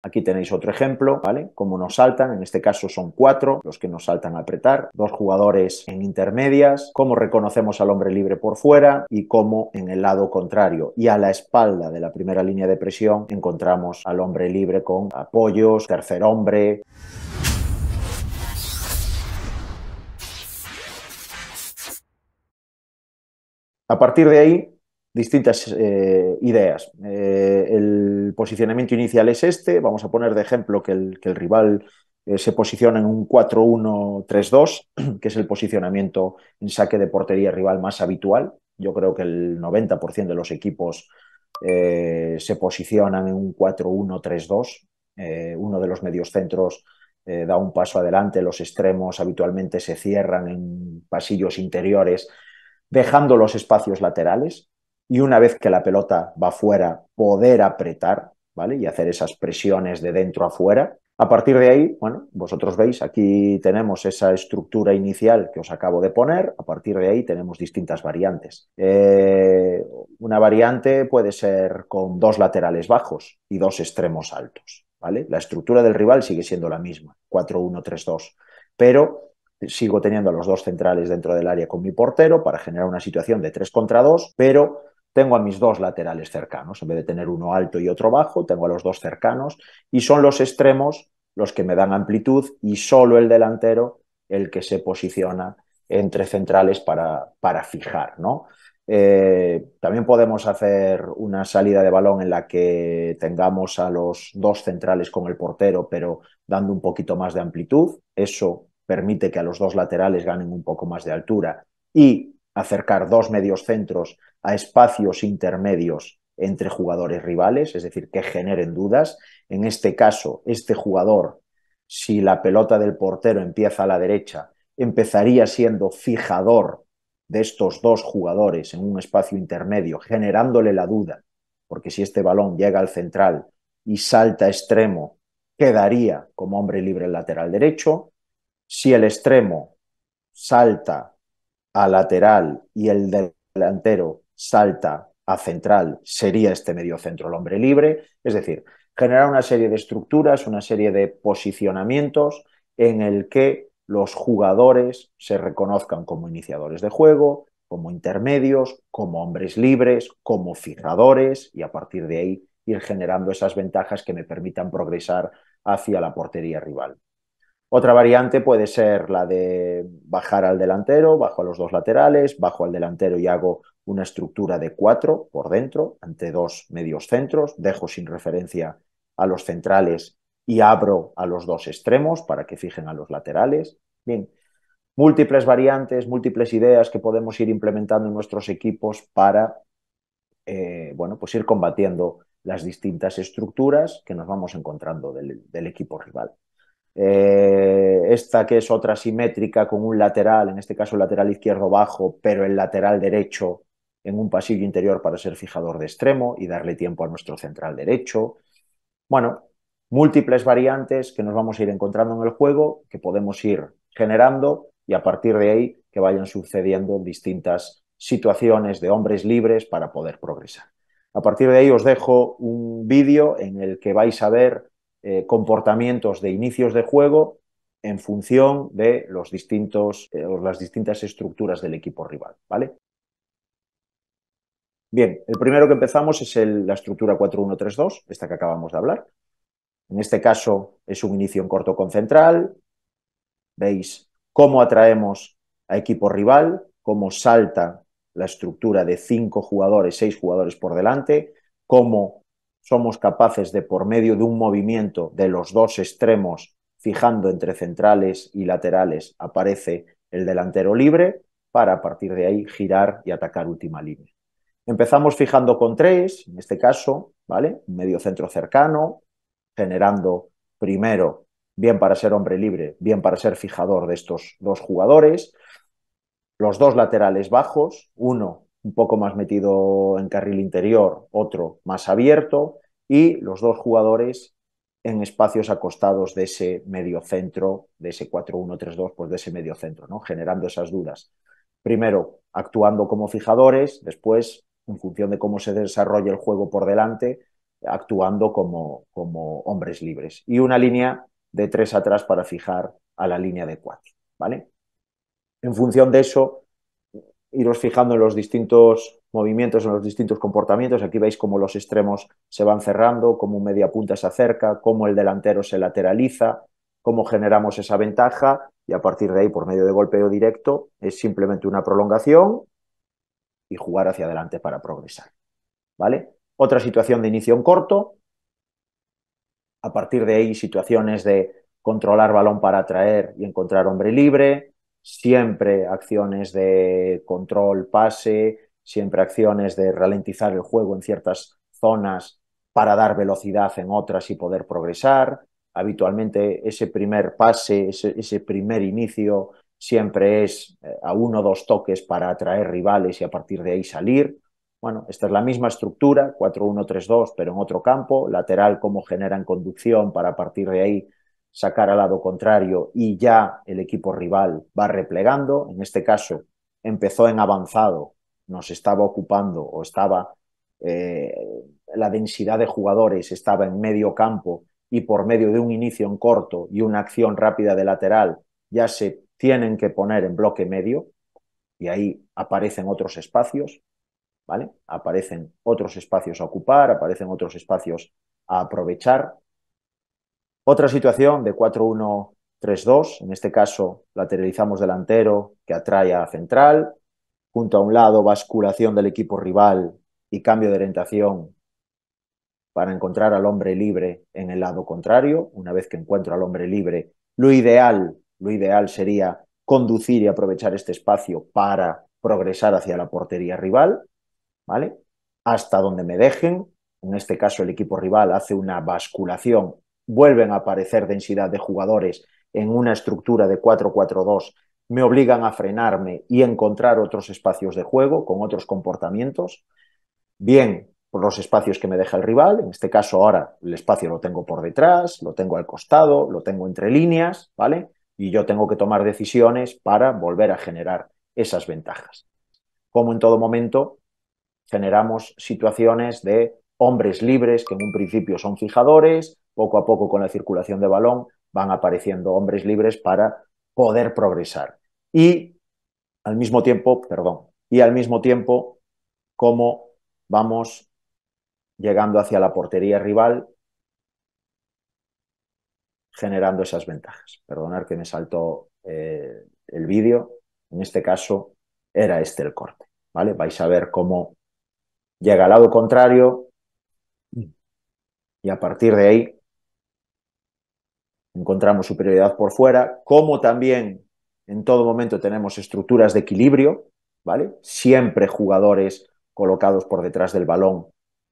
Aquí tenéis otro ejemplo, ¿vale? Cómo nos saltan, en este caso son cuatro los que nos saltan a apretar, dos jugadores en intermedias, cómo reconocemos al hombre libre por fuera y cómo en el lado contrario y a la espalda de la primera línea de presión encontramos al hombre libre con apoyos, tercer hombre. A partir de ahí, distintas eh, ideas. Eh, el posicionamiento inicial es este, vamos a poner de ejemplo que el, rival eh, se posiciona en un 4-1-3-2, que es el posicionamiento en saque de portería rival más habitual. Yo creo que el 90% de los equipos se posicionan en un 4-1-3-2. uno de los medios centros da un paso adelante, los extremos habitualmente se cierran en pasillos interiores dejando los espacios laterales y una vez que la pelota va fuera, poder apretar, ¿vale? Y hacer esas presiones de dentro a fuera. A partir de ahí, bueno, vosotros veis, aquí tenemos esa estructura inicial que os acabo de poner, a partir de ahí tenemos distintas variantes. Eh, una variante puede ser con dos laterales bajos y dos extremos altos, ¿vale? La estructura del rival sigue siendo la misma, 4-1-3-2, pero sigo teniendo a los dos centrales dentro del área con mi portero para generar una situación de 3 contra 2, pero tengo a mis dos laterales cercanos. En vez de tener uno alto y otro bajo, tengo a los dos cercanos y son los extremos los que me dan amplitud y solo el delantero el que se posiciona entre centrales para, para fijar, ¿no? Eh, también podemos hacer una salida de balón en la que tengamos a los dos centrales con el portero, pero dando un poquito más de amplitud. Eso permite que a los dos laterales ganen un poco más de altura y acercar dos medios centros a espacios intermedios entre jugadores rivales, es decir, que generen dudas. En este caso, este jugador, si la pelota del portero empieza a la derecha, empezaría siendo fijador de estos dos jugadores en un espacio intermedio, generándole la duda, porque si este balón llega al central y salta a extremo, quedaría como hombre libre el lateral derecho. Si el extremo salta a lateral y el delantero salta a central, sería este medio centro el hombre libre, es decir, generar una serie de estructuras, una serie de posicionamientos en el que los jugadores se reconozcan como iniciadores de juego, como intermedios, como hombres libres, como fijadores y a partir de ahí ir generando esas ventajas que me permitan progresar hacia la portería rival. Otra variante puede ser la de bajar al delantero, bajo a los dos laterales, bajo al delantero y hago una estructura de cuatro por dentro, ante dos medios centros, dejo sin referencia a los centrales y abro a los dos extremos para que fijen a los laterales. Bien, múltiples variantes, múltiples ideas que podemos ir implementando en nuestros equipos para, eh, bueno, pues ir combatiendo las distintas estructuras que nos vamos encontrando del equipo rival. Eh, esta que es otra simétrica con un lateral, en este caso lateral izquierdo bajo, pero el lateral derecho en un pasillo interior para ser fijador de extremo y darle tiempo a nuestro central derecho. Bueno, múltiples variantes que nos vamos a ir encontrando en el juego, que podemos ir generando y a partir de ahí que vayan sucediendo distintas situaciones de hombres libres para poder progresar. A partir de ahí os dejo un vídeo en el que vais a ver eh, comportamientos de inicios de juego en función de los distintos, eh, o las distintas estructuras del equipo rival. ¿vale? Bien, el primero que empezamos es la estructura 4-1-3-2, esta que acabamos de hablar. En este caso es un inicio en corto con central. Veis cómo atraemos a equipo rival, cómo salta la estructura de cinco jugadores, seis jugadores por delante, cómo somos capaces de, por medio de un movimiento de los dos extremos, fijando entre centrales y laterales, aparece el delantero libre para a partir de ahí girar y atacar última línea. Empezamos fijando con tres, en este caso, ¿vale? medio centro cercano, generando primero, bien para ser hombre libre, bien para ser fijador de estos dos jugadores. Los dos laterales bajos, uno un poco más metido en carril interior, otro más abierto y los dos jugadores en espacios acostados de ese medio centro, de ese 4-1-3-2, pues de ese medio centro, ¿no? generando esas dudas. Primero, actuando como fijadores, después, en función de cómo se desarrolla el juego por delante, actuando como, como hombres libres. Y una línea de tres atrás para fijar a la línea de cuatro. ¿vale? En función de eso, iros fijando en los distintos movimientos, en los distintos comportamientos. Aquí veis cómo los extremos se van cerrando, cómo un media punta se acerca, cómo el delantero se lateraliza, cómo generamos esa ventaja y a partir de ahí, por medio de golpeo directo, es simplemente una prolongación y jugar hacia adelante para progresar. ¿Vale? Otra situación de inicio en corto. A partir de ahí, situaciones de controlar balón para atraer y encontrar hombre libre, siempre acciones de control pase, siempre acciones de ralentizar el juego en ciertas zonas para dar velocidad en otras y poder progresar. Habitualmente ese primer pase, ese, primer inicio siempre es eh, a uno o dos toques para atraer rivales y a partir de ahí salir. Bueno, esta es la misma estructura, 4-1-3-2, pero en otro campo, lateral como generan conducción para a partir de ahí sacar al lado contrario y ya el equipo rival va replegando. En este caso, empezó en avanzado, nos estaba ocupando o estaba eh, la densidad de jugadores estaba en medio campo y por medio de un inicio en corto y una acción rápida de lateral ya se tienen que poner en bloque medio y ahí aparecen otros espacios, ¿vale? Aparecen otros espacios a ocupar, aparecen otros espacios a aprovechar otra situación de 4-1-3-2, en este caso lateralizamos delantero que atrae a central, junto a un lado basculación del equipo rival y cambio de orientación para encontrar al hombre libre en el lado contrario. Una vez que encuentro al hombre libre, lo ideal, lo ideal sería conducir y aprovechar este espacio para progresar hacia la portería rival, ¿vale? Hasta donde me dejen. En este caso, el equipo rival hace una basculación vuelven a aparecer densidad de jugadores en una estructura de 4-4-2, me obligan a frenarme y encontrar otros espacios de juego con otros comportamientos, bien por los espacios que me deja el rival, en este caso ahora el espacio lo tengo por detrás, lo tengo al costado, lo tengo entre líneas, ¿vale? Y yo tengo que tomar decisiones para volver a generar esas ventajas. Como en todo momento, generamos situaciones de hombres libres que en un principio son fijadores, poco a poco con la circulación de balón van apareciendo hombres libres para poder progresar. Y al mismo tiempo, perdón, y al mismo tiempo cómo vamos llegando hacia la portería rival generando esas ventajas. Perdonar que me saltó eh, el vídeo, en este caso era este el corte, ¿vale? Vais a ver cómo llega al lado contrario y a partir de ahí encontramos superioridad por fuera, como también en todo momento tenemos estructuras de equilibrio, ¿vale? Siempre jugadores colocados por detrás del balón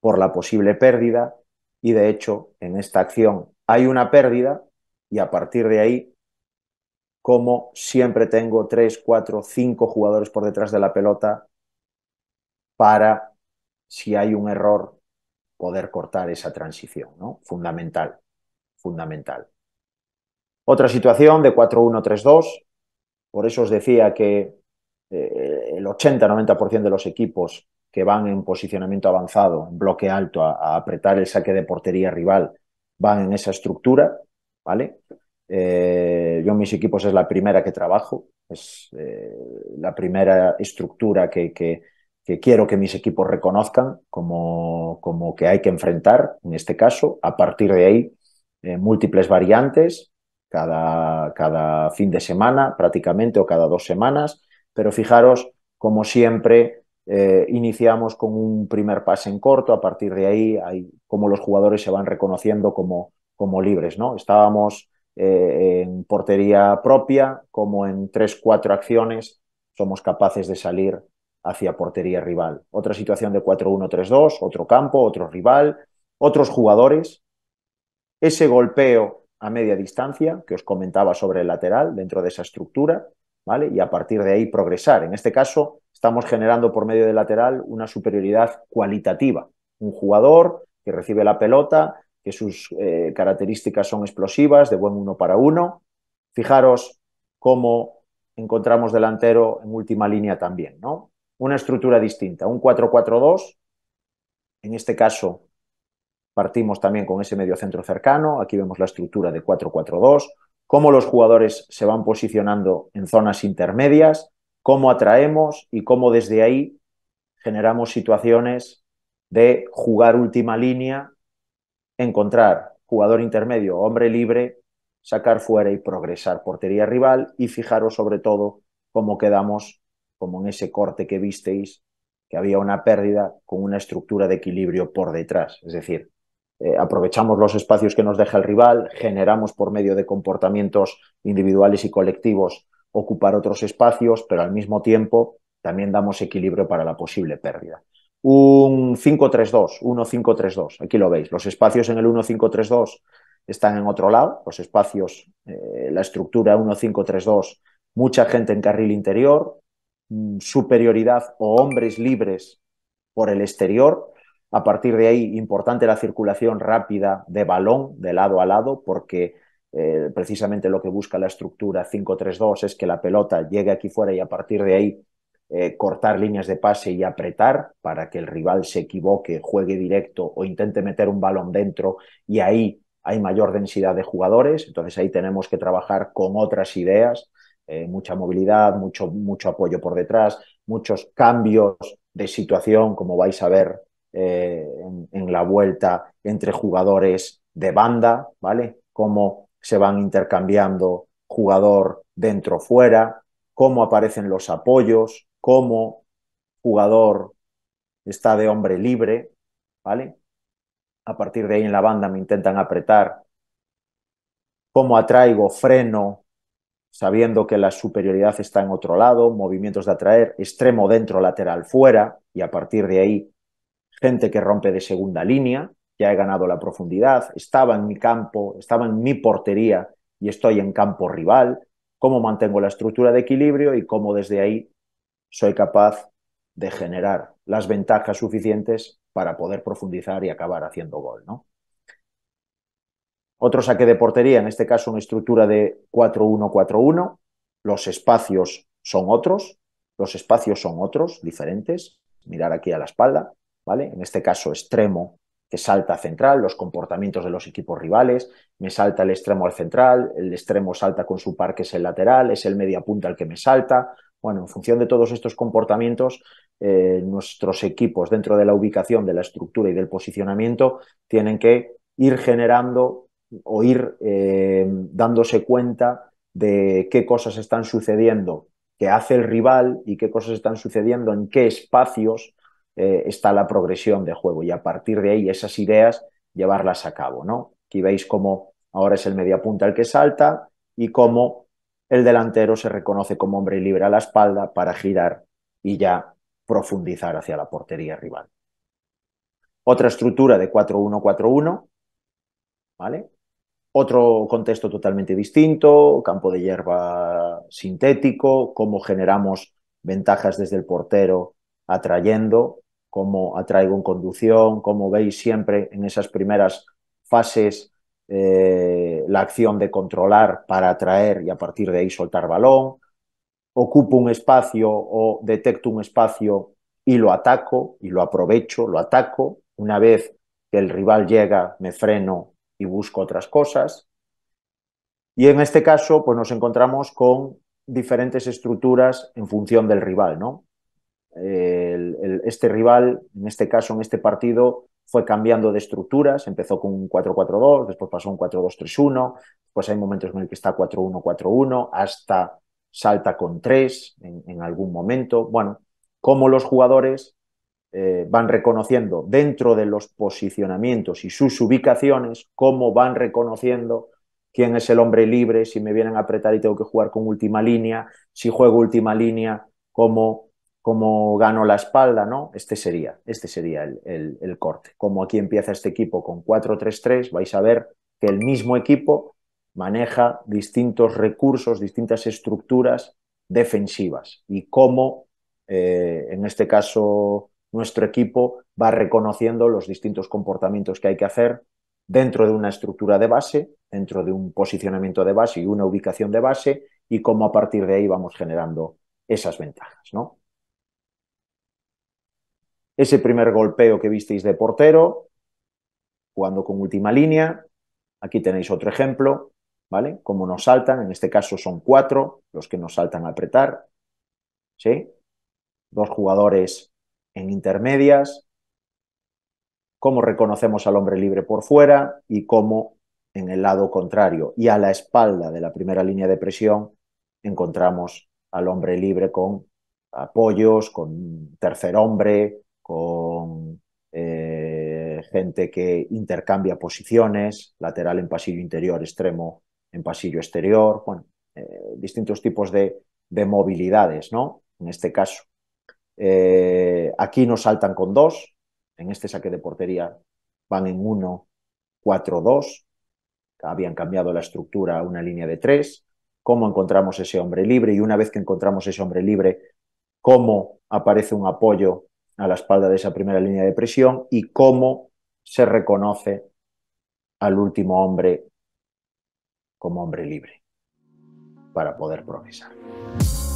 por la posible pérdida y de hecho en esta acción hay una pérdida y a partir de ahí, como siempre tengo tres, cuatro, cinco jugadores por detrás de la pelota para, si hay un error, poder cortar esa transición, ¿no? Fundamental, fundamental. Otra situación de 4-1-3-2. Por eso os decía que eh, el 80-90% de los equipos que van en posicionamiento avanzado, en bloque alto, a, apretar el saque de portería rival, van en esa estructura, ¿vale? Eh, yo en mis equipos es la primera que trabajo, es eh, la primera estructura que, quiero que mis equipos reconozcan como, como, que hay que enfrentar, en este caso, a partir de ahí, múltiples variantes, cada, cada fin de semana prácticamente o cada dos semanas, pero fijaros, como siempre, eh, iniciamos con un primer pase en corto, a partir de ahí hay como los jugadores se van reconociendo como, como libres, ¿no? Estábamos eh, en portería propia, como en tres, 4 acciones somos capaces de salir hacia portería rival. Otra situación de 4-1-3-2, otro campo, otro rival, otros jugadores. Ese golpeo a media distancia que os comentaba sobre el lateral dentro de esa estructura, ¿vale? Y a partir de ahí progresar. En este caso, estamos generando por medio del lateral una superioridad cualitativa. Un jugador que recibe la pelota, que sus eh, características son explosivas, de buen uno para uno. Fijaros cómo encontramos delantero en última línea también, ¿no? Una estructura distinta, un 4-4-2, en este caso Partimos también con ese medio centro cercano. Aquí vemos la estructura de 4-4-2, cómo los jugadores se van posicionando en zonas intermedias, cómo atraemos y cómo desde ahí generamos situaciones de jugar última línea, encontrar jugador intermedio, hombre libre, sacar fuera y progresar portería rival y fijaros sobre todo cómo quedamos, como en ese corte que visteis, que había una pérdida con una estructura de equilibrio por detrás, es decir, eh, aprovechamos los espacios que nos deja el rival, generamos por medio de comportamientos individuales y colectivos ocupar otros espacios, pero al mismo tiempo también damos equilibrio para la posible pérdida. Un 5-3-2, 5 aquí lo veis, los espacios en el 1 5 están en otro lado, los espacios, eh, la estructura 1 5 mucha gente en carril interior, mm, superioridad o hombres libres por el exterior, a partir de ahí, importante la circulación rápida de balón de lado a lado, porque eh, precisamente lo que busca la estructura 5-3-2 es que la pelota llegue aquí fuera y a partir de ahí eh, cortar líneas de pase y apretar para que el rival se equivoque, juegue directo o intente meter un balón dentro y ahí hay mayor densidad de jugadores. Entonces ahí tenemos que trabajar con otras ideas, eh, mucha movilidad, mucho, mucho apoyo por detrás, muchos cambios de situación, como vais a ver eh, en, en, la vuelta entre jugadores de banda, ¿vale? Cómo se van intercambiando jugador dentro-fuera, cómo aparecen los apoyos, cómo jugador está de hombre libre, ¿vale? A partir de ahí en la banda me intentan apretar, cómo atraigo, freno, sabiendo que la superioridad está en otro lado, movimientos de atraer, extremo dentro, lateral fuera, y a partir de ahí gente que rompe de segunda línea, ya he ganado la profundidad, estaba en mi campo, estaba en mi portería y estoy en campo rival, cómo mantengo la estructura de equilibrio y cómo desde ahí soy capaz de generar las ventajas suficientes para poder profundizar y acabar haciendo gol, ¿no? Otro saque de portería, en este caso una estructura de 4-1-4-1. Los espacios son otros, los espacios son otros, diferentes. Mirar aquí a la espalda. En este caso, extremo que salta central, los comportamientos de los equipos rivales, me salta el extremo al central, el extremo salta con su par que es el lateral, es el media punta el que me salta. Bueno, en función de todos estos comportamientos, eh, nuestros equipos dentro de la ubicación, de la estructura y del posicionamiento tienen que ir generando o ir eh, dándose cuenta de qué cosas están sucediendo qué hace el rival y qué cosas están sucediendo en qué espacios eh, está la progresión de juego y a partir de ahí esas ideas llevarlas a cabo, ¿no? Aquí veis cómo ahora es el mediapunta el que salta y cómo el delantero se reconoce como hombre libre a la espalda para girar y ya profundizar hacia la portería rival. Otra estructura de 4-1-4-1, ¿vale? Otro contexto totalmente distinto, campo de hierba sintético, cómo generamos ventajas desde el portero atrayendo como atraigo en conducción, como veis siempre en esas primeras fases eh, la acción de controlar para atraer y a partir de ahí soltar balón, ocupo un espacio o detecto un espacio y lo ataco y lo aprovecho, lo ataco, una vez que el rival llega me freno y busco otras cosas. Y en este caso, pues nos encontramos con diferentes estructuras en función del rival, ¿no? este rival, en este caso, en este partido, fue cambiando de estructuras, empezó con un 4-4-2, después pasó un 4-2-3-1, pues hay momentos en el que está 4-1-4-1, hasta salta con 3 en, algún momento. Bueno, cómo los jugadores eh, van reconociendo dentro de los posicionamientos y sus ubicaciones, cómo van reconociendo quién es el hombre libre, si me vienen a apretar y tengo que jugar con última línea, si juego última línea, cómo como gano la espalda, ¿no? Este sería, este sería el, corte. Como aquí empieza este equipo con 4-3-3, vais a ver que el mismo equipo maneja distintos recursos, distintas estructuras defensivas y cómo, eh, en este caso, nuestro equipo va reconociendo los distintos comportamientos que hay que hacer dentro de una estructura de base, dentro de un posicionamiento de base y una ubicación de base y cómo a partir de ahí vamos generando esas ventajas, ¿no? ese primer golpeo que visteis de portero, jugando con última línea. Aquí tenéis otro ejemplo, ¿vale? Cómo nos saltan, en este caso son cuatro los que nos saltan a apretar, ¿sí? Dos jugadores en intermedias, cómo reconocemos al hombre libre por fuera y cómo en el lado contrario y a la espalda de la primera línea de presión encontramos al hombre libre con apoyos, con tercer hombre, con eh, gente que intercambia posiciones, lateral en pasillo interior, extremo en pasillo exterior, bueno, eh, distintos tipos de, movilidades, ¿no? En este caso. Eh, aquí nos saltan con dos, en este saque de portería van en uno, cuatro, dos, habían cambiado la estructura a una línea de tres, cómo encontramos ese hombre libre y una vez que encontramos ese hombre libre, cómo aparece un apoyo a la espalda de esa primera línea de presión y cómo se reconoce al último hombre como hombre libre para poder progresar.